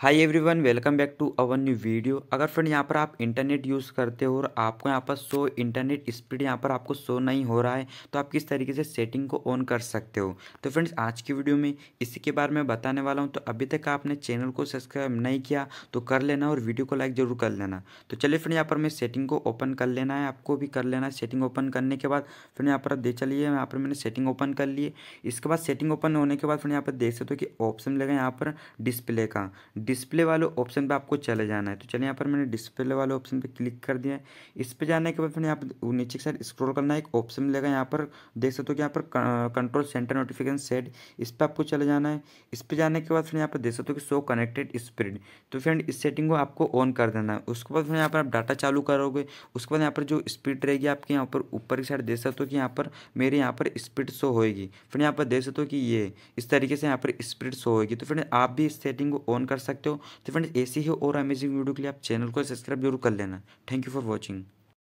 hi everyone welcome back to our new video अगर friend यहाँ पर आप इंटरनेट यूज़ करते हो और आपको यहाँ पर शो इंटरनेट स्पीड यहाँ पर आपको शो नहीं हो रहा है तो आप किस तरीके से सेटिंग को ऑन कर सकते हो तो फ्रेंड्स आज की वीडियो में इसी के बारे में बताने वाला हूँ तो अभी तक आपने चैनल को सब्सक्राइब नहीं किया तो कर लेना और वीडियो को लाइक ज़रूर कर लेना तो चलिए फ्रेंड यहाँ पर मैं सेटिंग को ओपन कर लेना है आपको भी कर लेना है सेटिंग ओपन करने के बाद फ्रेंड यहाँ पर आप देख चलिए यहाँ पर मैंने सेटिंग ओपन कर लिए इसके बाद सेटिंग ओपन होने के बाद फ्रेंड यहाँ पर देख सकते हो कि ऑप्शन लगे यहाँ पर डिस्प्ले का डिस्प्ले वाले ऑप्शन पे आपको चले जाना है तो चलिए यहाँ पर मैंने डिस्प्ले वाले ऑप्शन पे क्लिक कर दिया है इस पे जाने के बाद फिर यहाँ पर नीचे की साइड स्क्रॉल करना है एक ऑप्शन मिलेगा यहाँ पर देख सकते हो कि यहाँ पर कंट्रोल सेंटर नोटिफिकेशन सेट इस पर आपको चले जाना है इस पर जाने के बाद फिर यहाँ पर देख सकते हो कि शो कनेक्टेड स्प्रिड तो फ्रेंड इस सेटिंग को आपको ऑन कर देना है उसके बाद फिर यहाँ पर आप डाटा चालू करोगे उसके बाद यहाँ पर जो स्पीड रहेगी आपके यहाँ पर ऊपर की साइड देख सकते हो कि यहाँ पर मेरे यहाँ पर स्पीड शो होएगी फिर यहाँ पर देख सकते हो कि ये इस तरीके से यहाँ पर स्पीड शो होगी तो फिर आप भी इस सेटिंग को ऑन कर सकते सकते हो तो फ्रेंड्स ऐसी ही और अमेजिंग वीडियो के लिए आप चैनल को सब्सक्राइब जरूर कर लेना थैंक यू फॉर वॉचिंग